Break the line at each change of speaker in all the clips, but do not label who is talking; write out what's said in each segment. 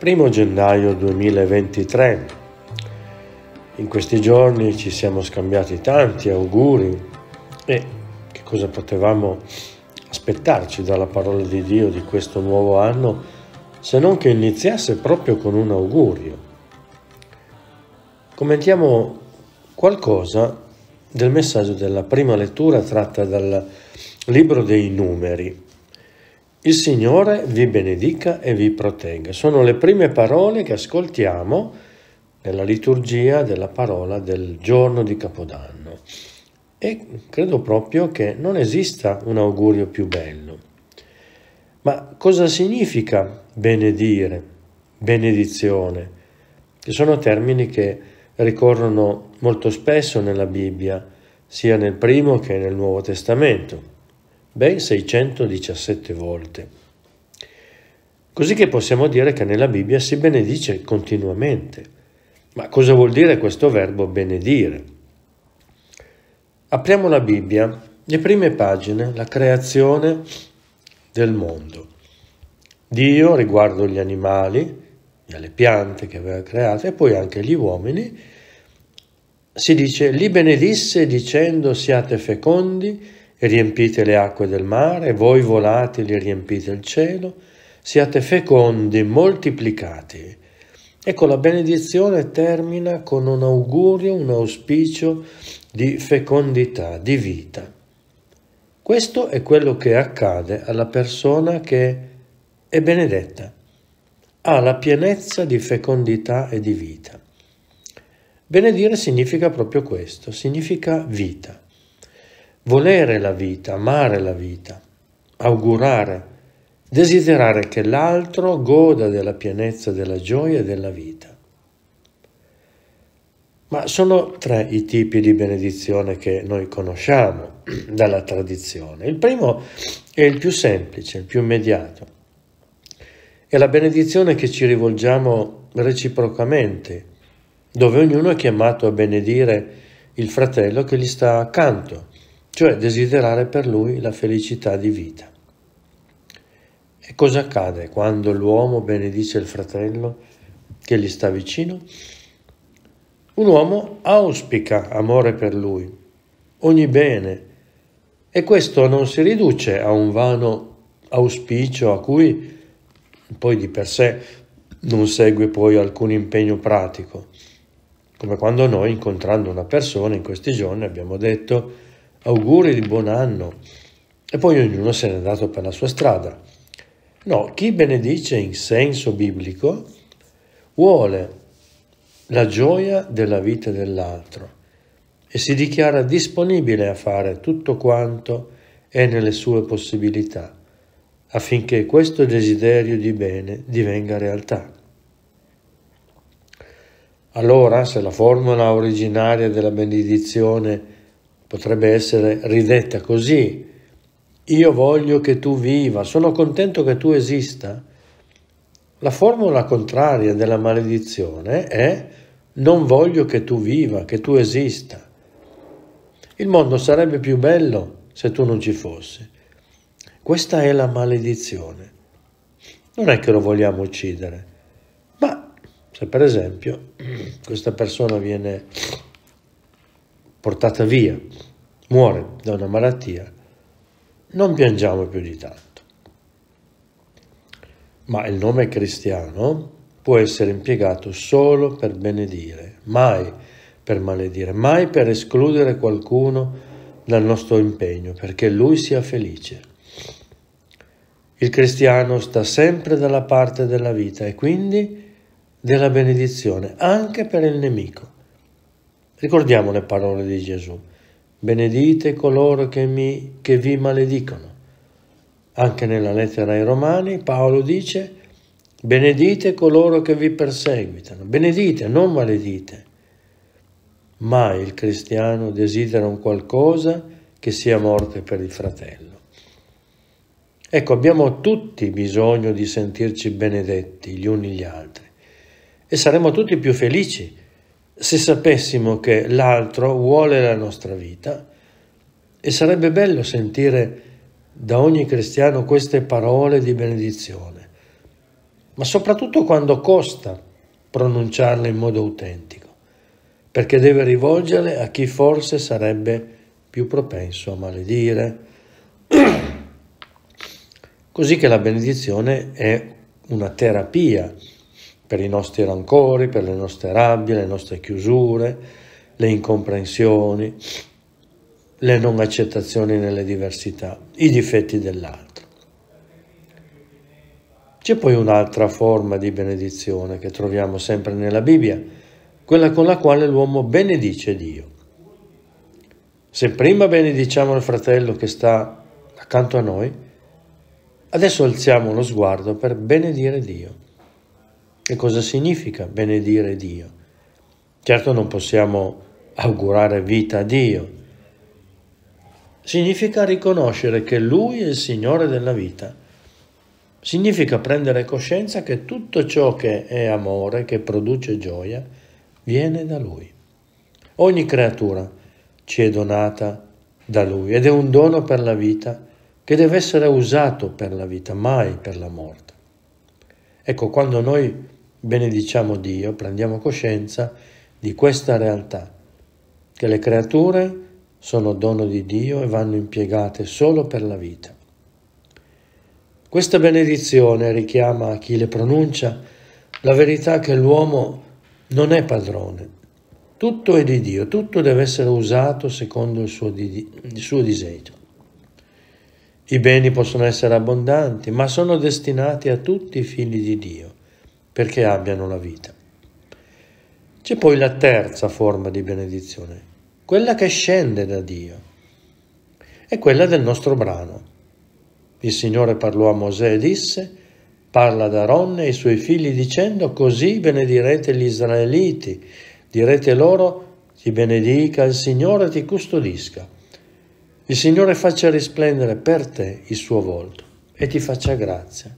1 gennaio 2023. In questi giorni ci siamo scambiati tanti auguri e che cosa potevamo aspettarci dalla parola di Dio di questo nuovo anno se non che iniziasse proprio con un augurio. Commentiamo qualcosa del messaggio della prima lettura tratta dal libro dei numeri il Signore vi benedica e vi protegga. Sono le prime parole che ascoltiamo nella liturgia della parola del giorno di Capodanno. E credo proprio che non esista un augurio più bello. Ma cosa significa benedire, benedizione? Che sono termini che ricorrono molto spesso nella Bibbia, sia nel Primo che nel Nuovo Testamento ben 617 volte. Così che possiamo dire che nella Bibbia si benedice continuamente. Ma cosa vuol dire questo verbo benedire? Apriamo la Bibbia, le prime pagine, la creazione del mondo. Dio riguardo gli animali e alle piante che aveva creato e poi anche gli uomini, si dice, li benedisse dicendo siate fecondi riempite le acque del mare, voi volatili riempite il cielo, siate fecondi, moltiplicati. Ecco, la benedizione termina con un augurio, un auspicio di fecondità, di vita. Questo è quello che accade alla persona che è benedetta, ha la pienezza di fecondità e di vita. Benedire significa proprio questo, significa vita volere la vita, amare la vita, augurare, desiderare che l'altro goda della pienezza, della gioia e della vita. Ma sono tre i tipi di benedizione che noi conosciamo dalla tradizione. Il primo è il più semplice, il più immediato. È la benedizione che ci rivolgiamo reciprocamente, dove ognuno è chiamato a benedire il fratello che gli sta accanto, cioè desiderare per lui la felicità di vita. E cosa accade quando l'uomo benedice il fratello che gli sta vicino? Un uomo auspica amore per lui, ogni bene, e questo non si riduce a un vano auspicio a cui poi di per sé non segue poi alcun impegno pratico, come quando noi incontrando una persona in questi giorni abbiamo detto auguri di buon anno e poi ognuno se n'è andato per la sua strada. No, chi benedice in senso biblico vuole la gioia della vita dell'altro e si dichiara disponibile a fare tutto quanto è nelle sue possibilità affinché questo desiderio di bene divenga realtà. Allora, se la formula originaria della benedizione è Potrebbe essere ridetta così. Io voglio che tu viva, sono contento che tu esista. La formula contraria della maledizione è non voglio che tu viva, che tu esista. Il mondo sarebbe più bello se tu non ci fossi. Questa è la maledizione. Non è che lo vogliamo uccidere, ma se per esempio questa persona viene portata via, muore da una malattia, non piangiamo più di tanto. Ma il nome cristiano può essere impiegato solo per benedire, mai per maledire, mai per escludere qualcuno dal nostro impegno, perché lui sia felice. Il cristiano sta sempre dalla parte della vita e quindi della benedizione, anche per il nemico. Ricordiamo le parole di Gesù. Benedite coloro che, mi, che vi maledicono. Anche nella lettera ai Romani Paolo dice benedite coloro che vi perseguitano. Benedite, non maledite. Mai il cristiano desidera un qualcosa che sia morte per il fratello. Ecco, abbiamo tutti bisogno di sentirci benedetti gli uni gli altri e saremo tutti più felici se sapessimo che l'altro vuole la nostra vita, e sarebbe bello sentire da ogni cristiano queste parole di benedizione, ma soprattutto quando costa pronunciarle in modo autentico, perché deve rivolgerle a chi forse sarebbe più propenso a maledire. Così che la benedizione è una terapia per i nostri rancori, per le nostre rabbie, le nostre chiusure, le incomprensioni, le non accettazioni nelle diversità, i difetti dell'altro. C'è poi un'altra forma di benedizione che troviamo sempre nella Bibbia, quella con la quale l'uomo benedice Dio. Se prima benediciamo il fratello che sta accanto a noi, adesso alziamo lo sguardo per benedire Dio. E cosa significa benedire Dio? Certo non possiamo augurare vita a Dio. Significa riconoscere che Lui è il Signore della vita. Significa prendere coscienza che tutto ciò che è amore, che produce gioia, viene da Lui. Ogni creatura ci è donata da Lui ed è un dono per la vita che deve essere usato per la vita, mai per la morte. Ecco, quando noi benediciamo Dio, prendiamo coscienza di questa realtà, che le creature sono dono di Dio e vanno impiegate solo per la vita. Questa benedizione richiama a chi le pronuncia la verità che l'uomo non è padrone. Tutto è di Dio, tutto deve essere usato secondo il suo, il suo disegno. I beni possono essere abbondanti, ma sono destinati a tutti i figli di Dio perché abbiano la vita. C'è poi la terza forma di benedizione, quella che scende da Dio. È quella del nostro brano. Il Signore parlò a Mosè e disse, parla ad Aronne e ai suoi figli dicendo, così benedirete gli israeliti, direte loro, ti benedica il Signore e ti custodisca. Il Signore faccia risplendere per te il suo volto e ti faccia grazia.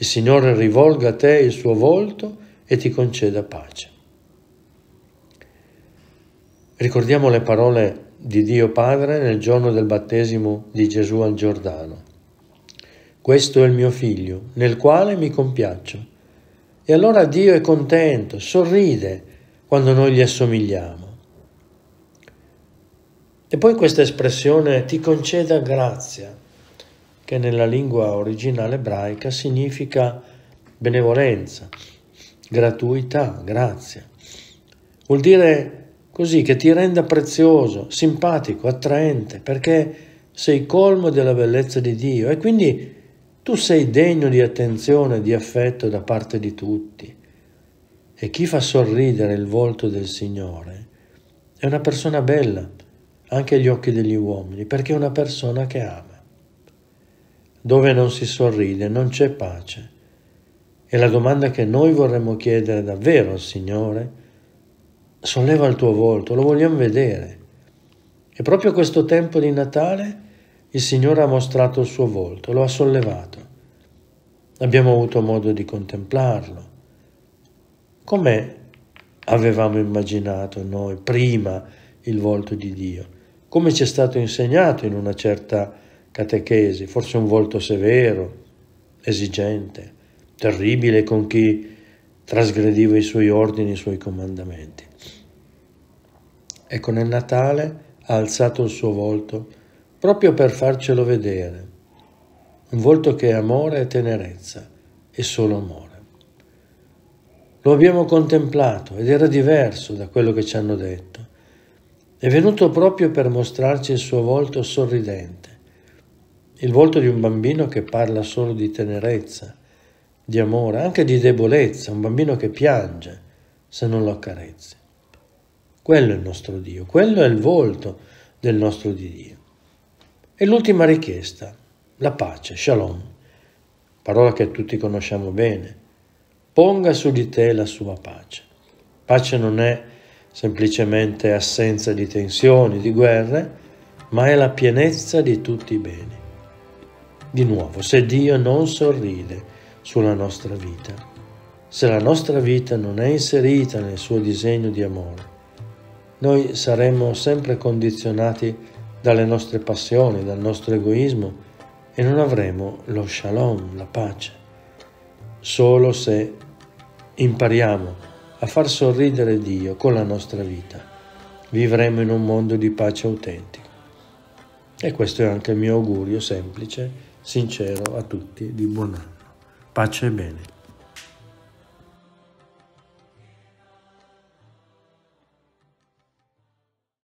Il Signore rivolga a te il suo volto e ti conceda pace. Ricordiamo le parole di Dio Padre nel giorno del battesimo di Gesù al Giordano. Questo è il mio figlio, nel quale mi compiaccio. E allora Dio è contento, sorride quando noi gli assomigliamo. E poi questa espressione ti conceda grazia, che nella lingua originale ebraica significa benevolenza, gratuità, grazia. Vuol dire così che ti renda prezioso, simpatico, attraente, perché sei colmo della bellezza di Dio e quindi tu sei degno di attenzione, di affetto da parte di tutti. E chi fa sorridere il volto del Signore è una persona bella, anche agli occhi degli uomini, perché è una persona che ama dove non si sorride, non c'è pace. E la domanda che noi vorremmo chiedere davvero al Signore, solleva il tuo volto, lo vogliamo vedere. E proprio questo tempo di Natale il Signore ha mostrato il suo volto, lo ha sollevato. Abbiamo avuto modo di contemplarlo. Come avevamo immaginato noi prima il volto di Dio? Come ci è stato insegnato in una certa catechesi, forse un volto severo, esigente, terribile con chi trasgrediva i suoi ordini, i suoi comandamenti. Ecco, nel Natale ha alzato il suo volto proprio per farcelo vedere, un volto che è amore e tenerezza, e solo amore. Lo abbiamo contemplato ed era diverso da quello che ci hanno detto. È venuto proprio per mostrarci il suo volto sorridente, il volto di un bambino che parla solo di tenerezza, di amore, anche di debolezza, un bambino che piange se non lo accarezzi. Quello è il nostro Dio, quello è il volto del nostro Dio. E l'ultima richiesta, la pace, shalom, parola che tutti conosciamo bene, ponga su di te la sua pace. Pace non è semplicemente assenza di tensioni, di guerre, ma è la pienezza di tutti i beni. Di nuovo, se Dio non sorride sulla nostra vita, se la nostra vita non è inserita nel suo disegno di amore, noi saremmo sempre condizionati dalle nostre passioni, dal nostro egoismo e non avremo lo shalom, la pace. Solo se impariamo a far sorridere Dio con la nostra vita, vivremo in un mondo di pace autentico. E questo è anche il mio augurio semplice sincero a tutti di buon anno. Pace e bene.